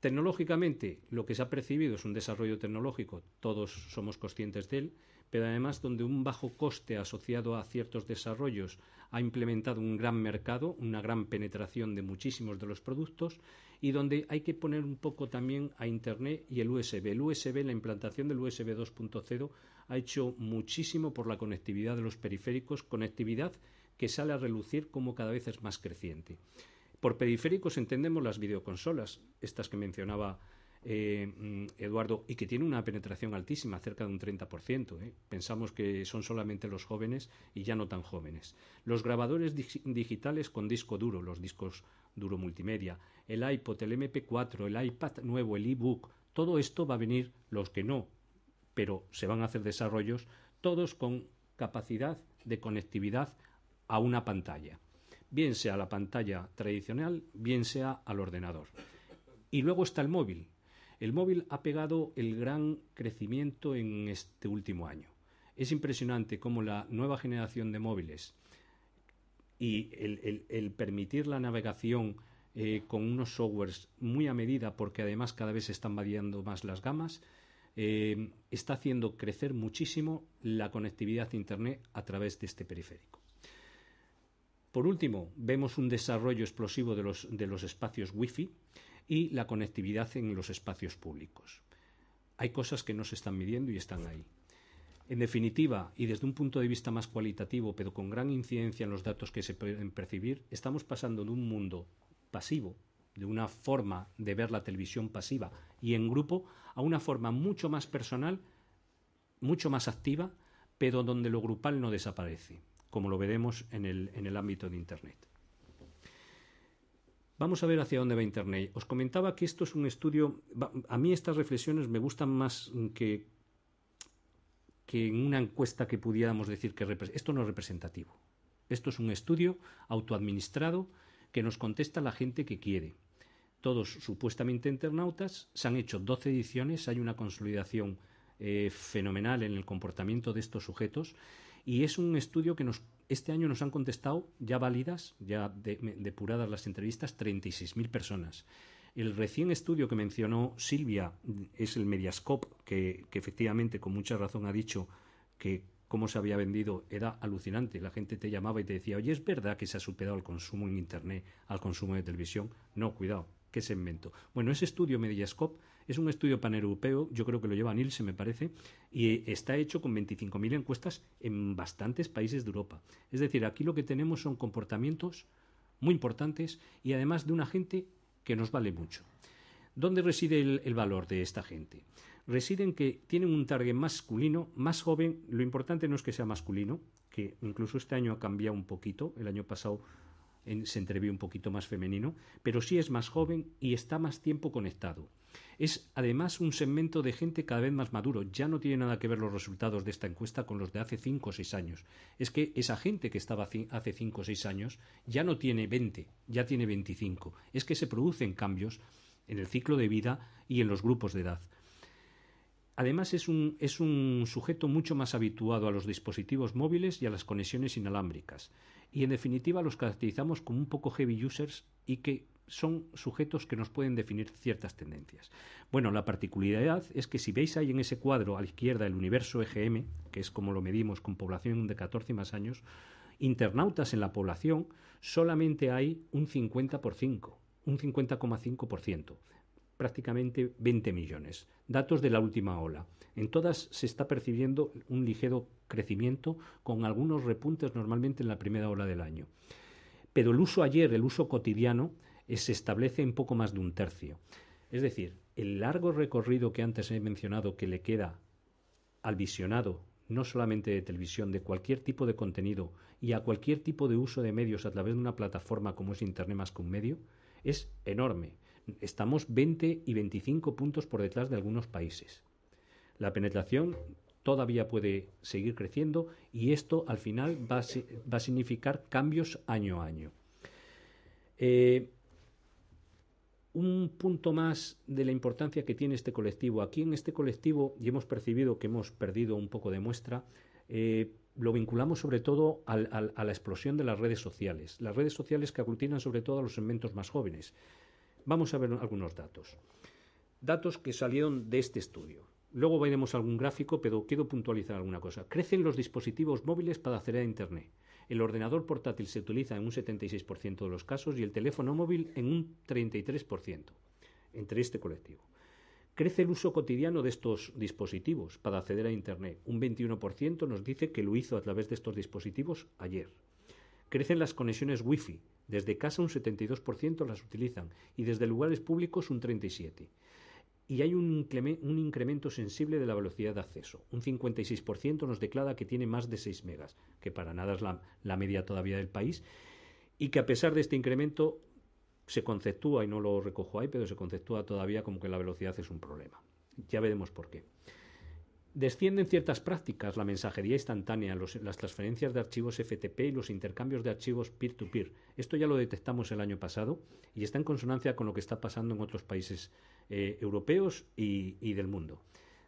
Tecnológicamente, lo que se ha percibido es un desarrollo tecnológico, todos somos conscientes de él, pero además donde un bajo coste asociado a ciertos desarrollos ha implementado un gran mercado, una gran penetración de muchísimos de los productos y donde hay que poner un poco también a Internet y el USB. El USB, la implantación del USB 2.0 ha hecho muchísimo por la conectividad de los periféricos, conectividad que sale a relucir como cada vez es más creciente. Por periféricos entendemos las videoconsolas, estas que mencionaba eh, mm, Eduardo, y que tienen una penetración altísima, cerca de un 30%. ¿eh? Pensamos que son solamente los jóvenes y ya no tan jóvenes. Los grabadores digitales con disco duro, los discos duro multimedia, el iPod, el MP4, el iPad nuevo, el ebook, todo esto va a venir, los que no, pero se van a hacer desarrollos, todos con capacidad de conectividad a una pantalla bien sea la pantalla tradicional, bien sea al ordenador. Y luego está el móvil. El móvil ha pegado el gran crecimiento en este último año. Es impresionante cómo la nueva generación de móviles y el, permitir la navegación eh, con unos softwares muy a medida, porque además cada vez se están variando más las gamas, eh, está haciendo crecer muchísimo la conectividad a Internet a través de este periférico. Por último, vemos un desarrollo explosivo de los, espacios Wi-Fi y la conectividad en los espacios públicos. Hay cosas que no se están midiendo y están ahí. En definitiva, y desde un punto de vista más cualitativo, pero con gran incidencia en los datos que se pueden percibir, estamos pasando de un mundo pasivo, de una forma de ver la televisión pasiva y en grupo, a una forma mucho más personal, mucho más activa, pero donde lo grupal no desaparece como lo veremos en el, ámbito de Internet. Vamos a ver hacia dónde va Internet. Os comentaba que esto es un estudio, a mí estas reflexiones me gustan más que, que en una encuesta que pudiéramos decir que esto no es representativo. Esto es un estudio autoadministrado que nos contesta la gente que quiere. Todos supuestamente internautas, se han hecho 12 ediciones, hay una consolidación eh, fenomenal en el comportamiento de estos sujetos y es un estudio que este año nos han contestado, ya válidas, ya depuradas las entrevistas, 36.000 personas. El recién estudio que mencionó Silvia mm, es el Mediascope, que, efectivamente con mucha razón ha dicho que cómo se había vendido era alucinante. La gente te llamaba y te decía, oye, ¿es verdad que se ha superado el consumo en Internet al consumo de televisión? No, cuidado, que se inventó? Bueno, ese estudio Mediascope es un estudio paneuropeo, yo creo que lo lleva Nielsen, me parece, y está hecho con 25.000 encuestas en bastantes países de Europa. Es decir, aquí lo que tenemos son comportamientos muy importantes y además de una gente que nos vale mucho. ¿Dónde reside el, valor de esta gente? Reside que tienen un target masculino, más joven. Lo importante no es que sea masculino, que incluso este año ha cambiado un poquito. El año pasado se entrevió un poquito más femenino, pero sí es más joven y está más tiempo conectado. Es además un segmento de gente cada vez más maduro. Ya no tiene nada que ver los resultados de esta encuesta con los de hace 5 o 6 años. Es que esa gente que estaba hace 5 o 6 años ya no tiene 20, ya tiene 25. Es que se producen cambios en el ciclo de vida y en los grupos de edad. Además es un, sujeto mucho más habituado a los dispositivos móviles y a las conexiones inalámbricas. Y en definitiva los caracterizamos como un poco heavy users y que son sujetos que nos pueden definir ciertas tendencias. Bueno, la particularidad es que si veis ahí en ese cuadro a la izquierda el universo EGM, que es como lo medimos con población de 14 más años, internautas en la población solamente hay un 50 por 5, un 50,5%, prácticamente 20 millones. Datos de la última ola. En todas se está percibiendo un ligero crecimiento con algunos repuntes normalmente en la primera ola del año. Pero el uso ayer, el uso cotidiano, eh, se establece en poco más de un tercio. Es decir, el largo recorrido que antes he mencionado que le queda al visionado, no solamente de televisión, de cualquier tipo de contenido y a cualquier tipo de uso de medios a través de una plataforma como es Internet más que un medio, es enorme estamos 20 y 25 puntos por detrás de algunos países. La penetración todavía puede seguir creciendo y esto al final va a, significar cambios año a año. Eh, un punto más de la importancia que tiene este colectivo. Aquí en este colectivo, y hemos percibido que hemos perdido un poco de muestra, eh, lo vinculamos sobre todo a la explosión de las redes sociales. Las redes sociales que aglutinan sobre todo a los segmentos más jóvenes. Vamos a ver algunos datos. Datos que salieron de este estudio. Luego veremos algún gráfico, pero quiero puntualizar alguna cosa. Crecen los dispositivos móviles para acceder a Internet. El ordenador portátil se utiliza en un 76% de los casos y el teléfono móvil en un 33% entre este colectivo. Crece el uso cotidiano de estos dispositivos para acceder a Internet. Un 21% nos dice que lo hizo a través de estos dispositivos ayer. Crecen las conexiones Wi-Fi. Desde casa un 72% las utilizan y desde lugares públicos un 37%. Y hay un, incremento sensible de la velocidad de acceso. Un 56% nos declara que tiene más de 6 megas, que para nada es la media todavía del país, y que a pesar de este incremento se conceptúa, y no lo recojo ahí, pero se conceptúa todavía como que la velocidad es un problema. Ya veremos por qué. Descienden ciertas prácticas, la mensajería instantánea, las transferencias de archivos FTP y los intercambios de archivos peer-to-peer. Esto ya lo detectamos el año pasado y está en consonancia con lo que está pasando en otros países eh, europeos y, y, del mundo.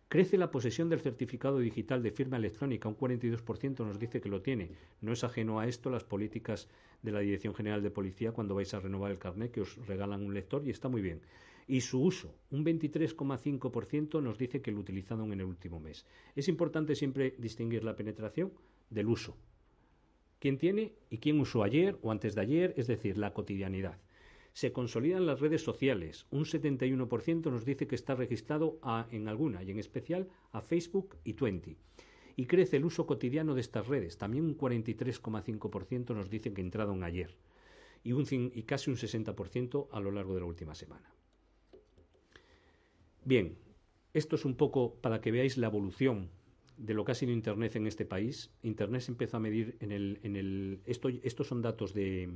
Crece la posesión del certificado digital de firma electrónica, un 42% nos dice que lo tiene. No es ajeno a esto las políticas de la Dirección General de Policía cuando vais a renovar el carnet que os regalan un lector y está muy bien y su uso. Un 23,5% nos dice que lo utilizaron en el último mes. Es importante siempre distinguir la penetración del uso. ¿Quién tiene y quién usó ayer o antes de ayer? Es decir, la cotidianidad. Se consolidan las redes sociales. Un 71% nos dice que está registrado en alguna y en especial a Facebook y Twenty y crece el uso cotidiano de estas redes. También un 43,5% nos dice que entraron ayer y, un, y casi un 60% a lo largo de la última semana. Bien, esto es un poco para que veáis la evolución de lo que ha sido Internet en este país. Internet se empezó a medir en el... esto, estos son datos de,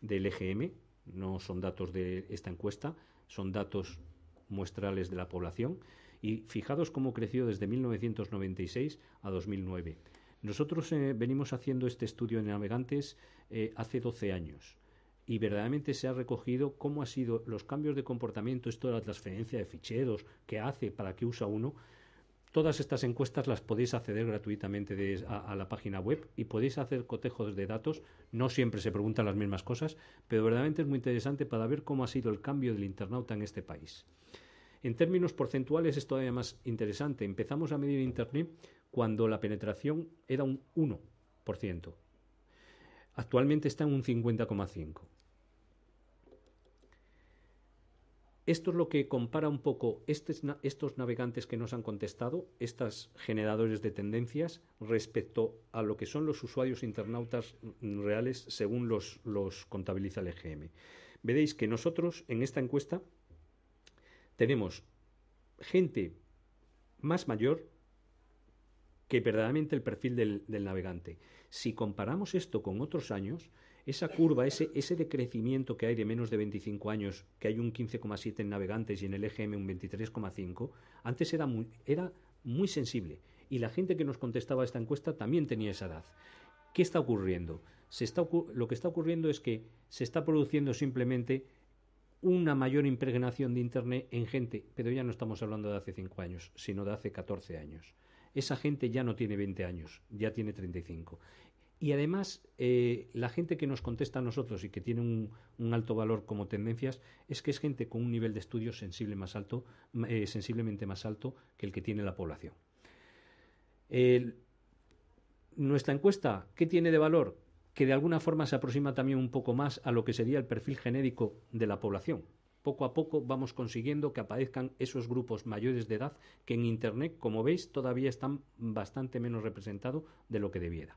del EGM, no son datos de esta encuesta, son datos muestrales de la población. Y fijados cómo creció desde 1996 a 2009. Nosotros eh, venimos haciendo este estudio en navegantes eh, hace 12 años y verdaderamente se ha recogido cómo ha sido los cambios de comportamiento, esto de la transferencia de ficheros, qué hace, para qué usa uno. Todas estas encuestas las podéis acceder gratuitamente a, a, la página web y podéis hacer cotejos de datos. No siempre se preguntan las mismas cosas, pero verdaderamente es muy interesante para ver cómo ha sido el cambio del internauta en este país. En términos porcentuales es todavía más interesante. Empezamos a medir Internet cuando la penetración era un 1%. Actualmente está en un 50,5%. Esto es lo que compara un poco estos navegantes que nos han contestado, estos generadores de tendencias, respecto a lo que son los usuarios internautas reales según los, contabiliza el EGM. Veréis que nosotros en esta encuesta tenemos gente más mayor que verdaderamente el perfil del navegante. Si comparamos esto con otros años, esa curva, ese, ese decrecimiento que hay de menos de 25 años, que hay un 15,7 en navegantes y en el EGM un 23,5, antes era muy, era muy sensible. Y la gente que nos contestaba esta encuesta también tenía esa edad. ¿Qué está ocurriendo? Se está, lo que está ocurriendo es que se está produciendo simplemente una mayor impregnación de Internet en gente, pero ya no estamos hablando de hace 5 años, sino de hace 14 años. Esa gente ya no tiene 20 años, ya tiene 35. Y además, eh, la gente que nos contesta a nosotros y que tiene un, alto valor como tendencias es que es gente con un nivel de estudio sensible más alto, eh, sensiblemente más alto que el que tiene la población. nuestra encuesta, ¿qué tiene de valor? Que de alguna forma se aproxima también un poco más a lo que sería el perfil genérico de la población. Poco a poco vamos consiguiendo que aparezcan esos grupos mayores de edad que en Internet, como veis, todavía están bastante menos representados de lo que debiera.